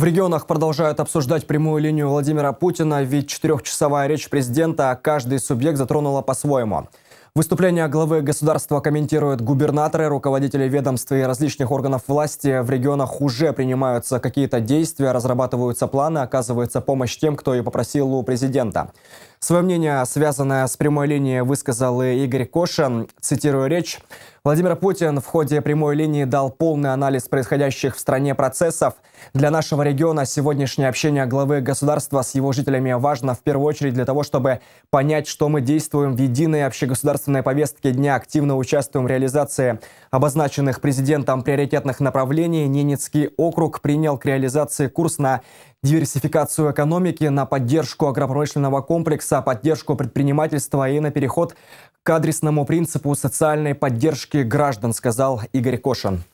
В регионах продолжают обсуждать прямую линию Владимира Путина, ведь четырехчасовая речь президента каждый субъект затронула по-своему. Выступление главы государства комментируют губернаторы, руководители ведомств и различных органов власти. В регионах уже принимаются какие-то действия, разрабатываются планы, оказывается помощь тем, кто ее попросил у президента. Свое мнение, связанное с прямой линией, высказал и Игорь Кошин. Цитирую речь. Владимир Путин в ходе прямой линии дал полный анализ происходящих в стране процессов. Для нашего региона сегодняшнее общение главы государства с его жителями важно в первую очередь для того, чтобы понять, что мы действуем в единой общегосударственной повестке дня, активно участвуем в реализации обозначенных президентом приоритетных направлений. Ненецкий округ принял к реализации курс на диверсификацию экономики, на поддержку агропромышленного комплекса, поддержку предпринимательства и на переход к адресному принципу социальной поддержки граждан, сказал Игорь Кошин.